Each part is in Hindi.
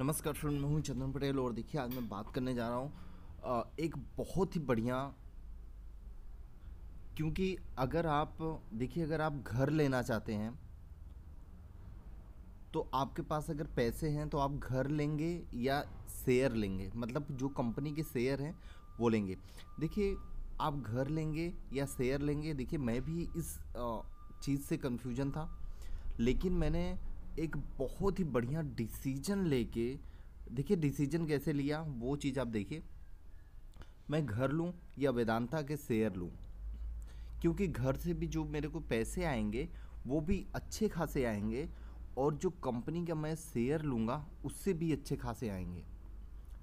नमस्कार फ्रेंड मैं हूँ चंदन पटेल और देखिए आज मैं बात करने जा रहा हूँ एक बहुत ही बढ़िया क्योंकि अगर आप देखिए अगर आप घर लेना चाहते हैं तो आपके पास अगर पैसे हैं तो आप घर लेंगे या शेयर लेंगे मतलब जो कंपनी के शेयर हैं वो लेंगे देखिए आप घर लेंगे या शेयर लेंगे देखिए मैं भी इस चीज़ से कन्फ्यूजन था लेकिन मैंने एक बहुत ही बढ़िया डिसीजन लेके देखिए डिसीजन कैसे लिया वो चीज़ आप देखिए मैं घर लूँ या वेदांता के शेयर लूँ क्योंकि घर से भी जो मेरे को पैसे आएंगे वो भी अच्छे खासे आएंगे और जो कंपनी का मैं शेयर लूँगा उससे भी अच्छे खासे आएंगे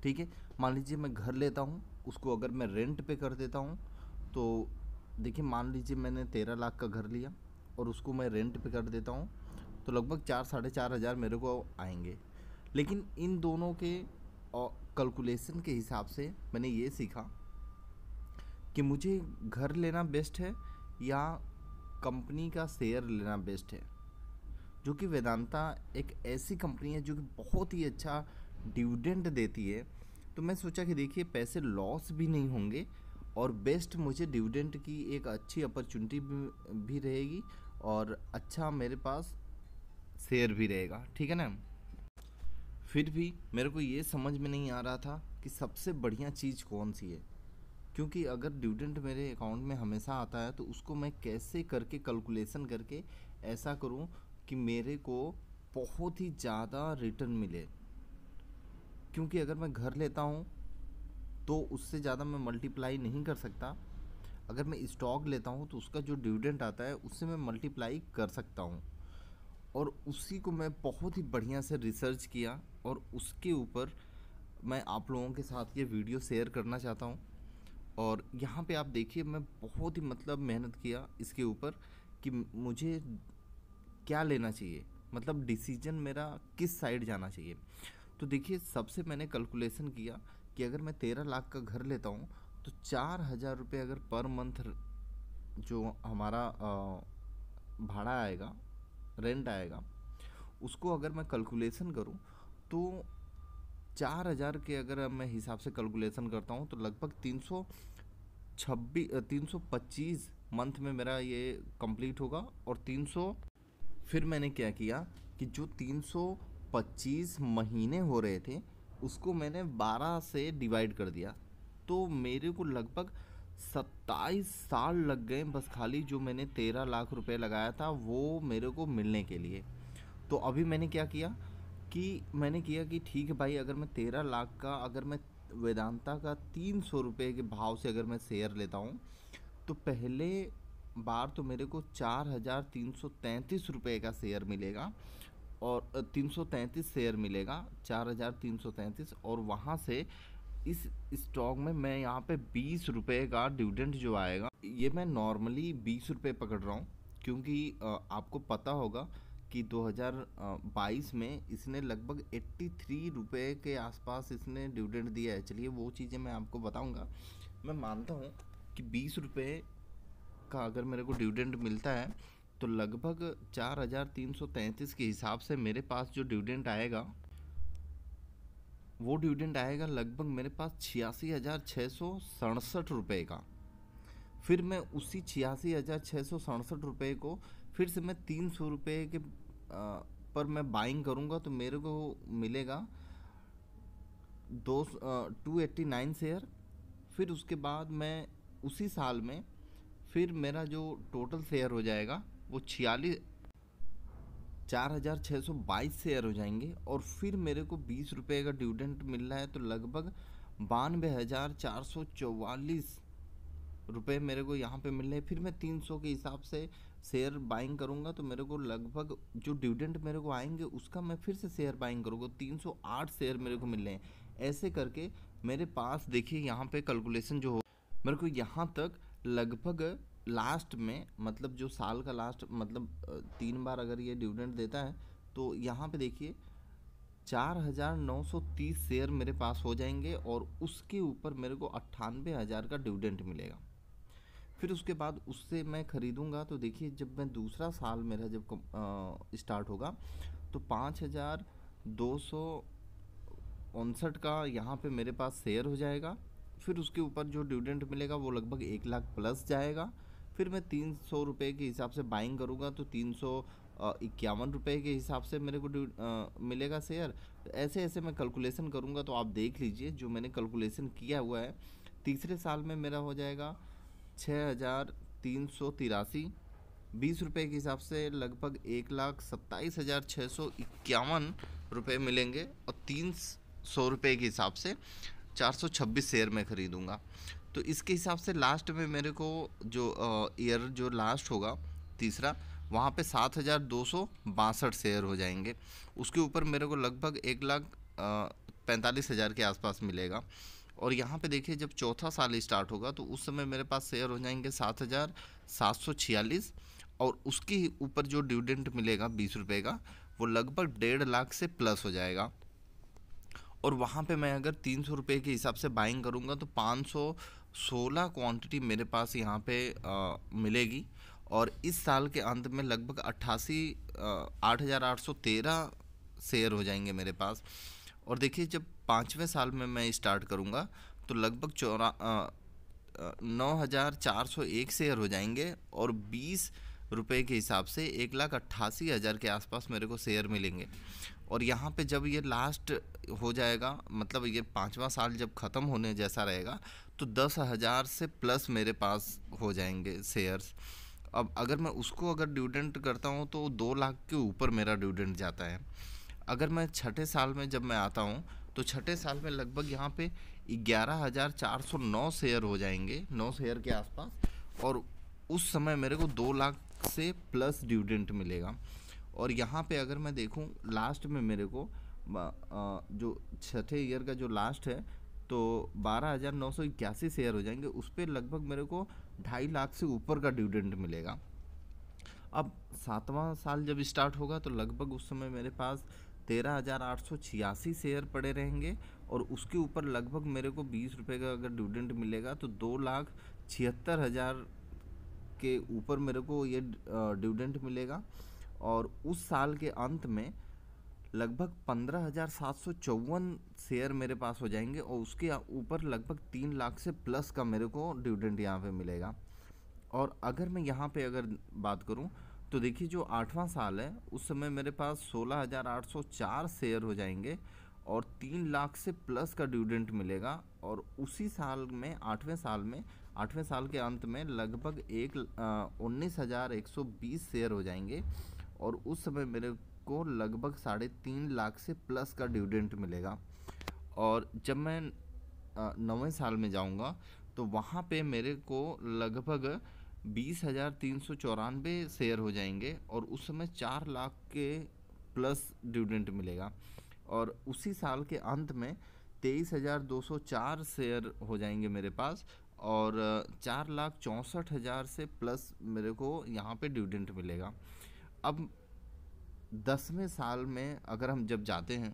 ठीक है मान लीजिए मैं घर लेता हूँ उसको अगर मैं रेंट पे कर देता हूँ तो देखिए मान लीजिए मैंने तेरह लाख का घर लिया और उसको मैं रेंट पे कर देता हूँ तो लगभग चार साढ़े चार हज़ार मेरे को आएंगे लेकिन इन दोनों के कैलकुलेशन के हिसाब से मैंने ये सीखा कि मुझे घर लेना बेस्ट है या कंपनी का शेयर लेना बेस्ट है जो कि वेदांता एक ऐसी कंपनी है जो कि बहुत ही अच्छा डिविडेंड देती है तो मैं सोचा कि देखिए पैसे लॉस भी नहीं होंगे और बेस्ट मुझे डिविडेंड की एक अच्छी अपॉर्चुनिटी भी, भी रहेगी और अच्छा मेरे पास शेयर भी रहेगा ठीक है ना फिर भी मेरे को ये समझ में नहीं आ रहा था कि सबसे बढ़िया चीज़ कौन सी है क्योंकि अगर डिविडेंट मेरे अकाउंट में हमेशा आता है तो उसको मैं कैसे करके कैलकुलेशन करके ऐसा करूं कि मेरे को बहुत ही ज़्यादा रिटर्न मिले क्योंकि अगर मैं घर लेता हूं तो उससे ज़्यादा मैं मल्टीप्लाई नहीं कर सकता अगर मैं स्टॉक लेता हूं तो उसका जो डिविडेंट आता है उससे मैं मल्टीप्लाई कर सकता हूं और उसी को मैं बहुत ही बढ़िया से रिसर्च किया और उसके ऊपर मैं आप लोगों के साथ ये वीडियो शेयर करना चाहता हूँ और यहाँ पे आप देखिए मैं बहुत ही मतलब मेहनत किया इसके ऊपर कि मुझे क्या लेना चाहिए मतलब डिसीजन मेरा किस साइड जाना चाहिए तो देखिए सबसे मैंने कैलकुलेशन किया कि अगर मैं तेरह लाख का घर लेता हूँ तो चार हज़ार रुपये अगर पर मंथ जो हमारा भाड़ा आएगा रेंट आएगा उसको अगर मैं कैलकुलेशन करूँ तो चार हज़ार के अगर मैं हिसाब से कैलकुलेशन करता हूँ तो लगभग तीन सौ छब्बीस तीन सौ पच्चीस मंथ में मेरा ये कंप्लीट होगा और तीन सौ फिर मैंने क्या किया कि जो तीन सौ पच्चीस महीने हो रहे थे उसको मैंने बारह से डिवाइड कर दिया तो मेरे को लगभग सत्ताईस साल लग गए बस खाली जो मैंने तेरह लाख रुपए लगाया था वो मेरे को मिलने के लिए तो अभी मैंने क्या किया कि मैंने किया कि ठीक है भाई अगर मैं तेरह लाख का अगर मैं वेदांता का तीन सौ रुपये के भाव से अगर मैं शेयर लेता हूँ तो पहले बार तो मेरे को चार हज़ार तीन सौ तैंतीस रुपये का शेयर मिलेगा और तीन सौ तैंतीस शेयर मिलेगा चार हज़ार तीन सौ तैंतीस और वहाँ से इस स्टॉक में मैं यहाँ पे बीस रुपये का डिविडेंड जो आएगा ये मैं नॉर्मली बीस रुपये पकड़ रहा हूँ क्योंकि आपको पता होगा कि 2022 में इसने लगभग 83 रुपए के आसपास इसने डिविडेंड दिया है चलिए वो चीज़ें मैं आपको बताऊंगा मैं मानता हूँ कि बीस रुपये का अगर मेरे को डिविडेंड मिलता है तो लगभग चार हज़ार तीन सौ तैंतीस के हिसाब से मेरे पास जो डिविडेंड आएगा वो डिविडेंड आएगा लगभग मेरे पास छियासी हज़ार छः सौ सड़सठ रुपये का फिर मैं उसी छियासी हज़ार छः सौ सड़सठ रुपये को फिर से मैं तीन सौ रुपये के आ, पर मैं बाइंग करूँगा तो मेरे को मिलेगा दो टू एट्टी नाइन शेयर फिर उसके बाद मैं उसी साल में फिर मेरा जो टोटल शेयर हो जाएगा वो छियालीस चार हज़ार छः सौ बाईस शेयर हो जाएंगे और फिर मेरे को बीस रुपये का डिविडेंट मिल रहा है तो लगभग बानवे हज़ार चार सौ चौवालीस रुपये मेरे को यहाँ पे मिल रहे हैं फिर मैं तीन सौ के हिसाब से शेयर बाइंग करूँगा तो मेरे को लगभग जो डिविडेंट मेरे को आएंगे उसका मैं फिर से शेयर बाइंग करूँगा तीन सौ आठ शेयर मेरे को मिल रहे हैं ऐसे करके मेरे पास देखिए यहाँ पे कैलकुलेशन जो हो मेरे को यहाँ तक लगभग लास्ट में मतलब जो साल का लास्ट मतलब तीन बार अगर ये डिविडेंड देता है तो यहाँ पे देखिए चार हज़ार नौ सौ तीस शेयर मेरे पास हो जाएंगे और उसके ऊपर मेरे को अट्ठानवे हज़ार का डिविडेंट मिलेगा फिर उसके बाद उससे मैं ख़रीदूँगा तो देखिए जब मैं दूसरा साल मेरा जब स्टार्ट होगा तो पाँच हज़ार दो सौ उनसठ का यहाँ पे मेरे पास शेयर हो जाएगा फिर उसके ऊपर जो डिविडेंट मिलेगा वो लगभग एक लाख प्लस जाएगा फिर मैं तीन सौ रुपये के हिसाब से बाइंग करूँगा तो तीन सौ इक्यावन रुपये के हिसाब से मेरे को आ, मिलेगा शेयर तो ऐसे ऐसे मैं कैलकुलेशन करूँगा तो आप देख लीजिए जो मैंने कैलकुलेशन किया हुआ है तीसरे साल में मेरा हो जाएगा छः हज़ार तीन सौ तिरासी बीस रुपये के हिसाब से लगभग एक लाख सत्ताईस हज़ार छः सौ इक्यावन रुपये मिलेंगे और तीन सौ रुपये के हिसाब से 426 शेयर में ख़रीदूँगा तो इसके हिसाब से लास्ट में मेरे को जो ईयर जो लास्ट होगा तीसरा वहाँ पे सात हज़ार दो सौ बासठ शेयर हो जाएंगे उसके ऊपर मेरे को लगभग एक लाख पैंतालीस हज़ार के आसपास मिलेगा और यहाँ पे देखिए जब चौथा साल स्टार्ट होगा तो उस समय मेरे पास शेयर हो जाएंगे सात हज़ार सात सौ छियालीस और उसके ऊपर जो डिविडेंट मिलेगा बीस रुपये का वो लगभग डेढ़ लाख से प्लस हो जाएगा और वहाँ पे मैं अगर तीन सौ रुपये के हिसाब से बाइंग करूँगा तो पाँच सौ सोलह क्वान्टिटी मेरे पास यहाँ पे आ, मिलेगी और इस साल के अंत में लगभग अट्ठासी आठ हज़ार आठ सौ तेरह शेयर हो जाएंगे मेरे पास और देखिए जब पाँचवें साल में मैं स्टार्ट करूँगा तो लगभग चौरा नौ हज़ार चार सौ एक शेयर हो जाएंगे और बीस रुपये के हिसाब से एक लाख अट्ठासी हज़ार के आसपास मेरे को शेयर मिलेंगे और यहाँ पे जब ये लास्ट हो जाएगा मतलब ये पाँचवा साल जब ख़त्म होने जैसा रहेगा तो दस हज़ार से प्लस मेरे पास हो जाएंगे शेयर्स अब अगर मैं उसको अगर ड्यूडेंट करता हूँ तो दो लाख के ऊपर मेरा ड्यूडेंट जाता है अगर मैं छठे साल में जब मैं आता हूँ तो छठे साल में लगभग यहाँ पे ग्यारह हज़ार चार सौ नौ शेयर हो जाएंगे नौ शेयर के आसपास और उस समय मेरे को दो लाख से प्लस डिविडेंट मिलेगा और यहाँ पे अगर मैं देखूँ लास्ट में मेरे को जो छठे ईयर का जो लास्ट है तो बारह हज़ार नौ सौ इक्यासी शेयर हो जाएंगे उस पर लगभग मेरे को ढाई लाख से ऊपर का डिविडेंड मिलेगा अब सातवां साल जब स्टार्ट होगा तो लगभग उस समय मेरे पास तेरह हज़ार आठ सौ छियासी शेयर पड़े रहेंगे और उसके ऊपर लगभग मेरे को बीस रुपये का अगर डिविडेंड मिलेगा तो दो लाख छिहत्तर हज़ार के ऊपर मेरे को ये डिविडेंड मिलेगा और उस साल के अंत में लगभग पंद्रह हज़ार सात सौ चौवन शेयर मेरे पास हो जाएंगे और उसके ऊपर लगभग तीन लाख से प्लस का मेरे को डिविडेंड यहाँ पे मिलेगा और अगर मैं यहाँ पे अगर बात करूँ तो देखिए जो आठवां साल है उस समय मेरे पास सोलह हज़ार आठ सौ चार शेयर हो जाएंगे और तीन लाख से प्लस का डिविडेंट मिलेगा और उसी साल में आठवें साल में आठवें साल के अंत में लगभग एक उन्नीस हज़ार एक सौ बीस शेयर हो जाएंगे और उस समय मेरे को लगभग साढ़े तीन लाख से प्लस का डिविडेंट मिलेगा और जब मैं नवे साल में जाऊंगा तो वहाँ पे मेरे को लगभग बीस हज़ार तीन सौ चौरानवे शेयर हो जाएंगे और उस समय चार लाख के प्लस डिविडेंट मिलेगा और उसी साल के अंत में तेईस हज़ार दो सौ चार शेयर हो जाएंगे मेरे पास और चार लाख चौंसठ हज़ार से प्लस मेरे को यहाँ पे डिविडेंट मिलेगा अब दसवें साल में अगर हम जब जाते हैं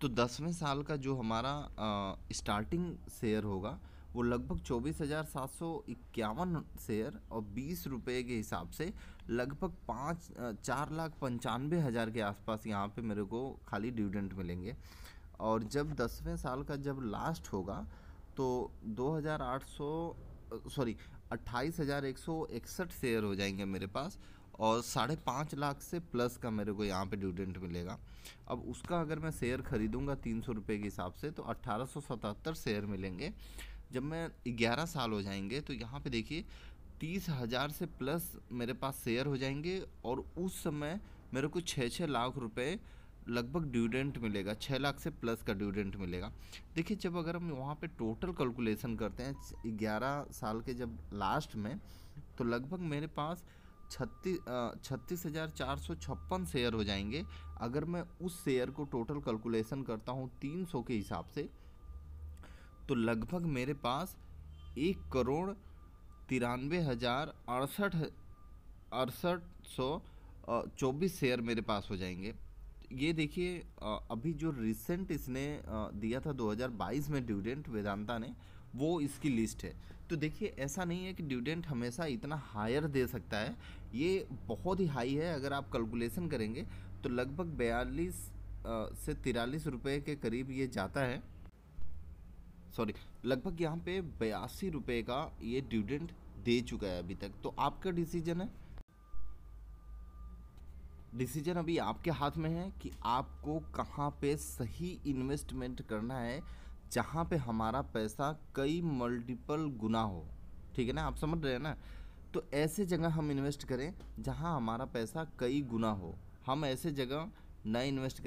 तो दसवें साल का जो हमारा आ, स्टार्टिंग शेयर होगा वो लगभग चौबीस हज़ार सात सौ इक्यावन शेयर और बीस रुपये के हिसाब से लगभग पाँच चार लाख पंचानवे हज़ार के आसपास यहाँ पे मेरे को खाली डिविडेंट मिलेंगे और जब दसवें साल का जब लास्ट होगा तो दो हज़ार आठ सौ सॉरी अट्ठाईस हज़ार एक सौ इकसठ शेयर हो जाएंगे मेरे पास और साढ़े पाँच लाख से प्लस का मेरे को यहाँ पे डिविडेंट मिलेगा अब उसका अगर मैं शेयर ख़रीदूँगा तीन सौ रुपये के हिसाब से तो अट्ठारह सौ सतहत्तर शेयर मिलेंगे जब मैं ग्यारह साल हो जाएंगे तो यहाँ पे देखिए तीस हज़ार से प्लस मेरे पास शेयर हो जाएंगे और उस समय मेरे को छः छः लाख रुपए लगभग ड्यूडेंट मिलेगा छः लाख से प्लस का ड्यूडेंट मिलेगा देखिए जब अगर हम वहाँ पे टोटल कैलकुलेशन करते हैं ग्यारह साल के जब लास्ट में तो लगभग मेरे पास छत्तीस छत्तीस हज़ार चार सौ छप्पन शेयर हो जाएंगे अगर मैं उस शेयर को टोटल कैलकुलेशन करता हूँ तीन सौ के हिसाब से तो लगभग मेरे पास एक करोड़ तिरानवे हज़ार अड़सठ अड़सठ सौ चौबीस शेयर मेरे पास हो जाएंगे ये देखिए अभी जो रिसेंट इसने दिया था 2022 में डिविडेंट वेदांता ने वो इसकी लिस्ट है तो देखिए ऐसा नहीं है कि डिविडेंट हमेशा इतना हायर दे सकता है ये बहुत ही हाई है अगर आप कैलकुलेशन करेंगे तो लगभग बयालीस से तिरालीस रुपये के करीब ये जाता है सॉरी लगभग यहाँ पे बयासी रुपये का ये डिविडेंट दे चुका है अभी तक तो आपका डिसीजन है डिसीजन अभी आपके हाथ में है कि आपको कहाँ पे सही इन्वेस्टमेंट करना है जहाँ पे हमारा पैसा कई मल्टीपल गुना हो ठीक है ना आप समझ रहे हैं ना तो ऐसे जगह हम इन्वेस्ट करें जहाँ हमारा पैसा कई गुना हो हम ऐसे जगह न इन्वेस्ट करें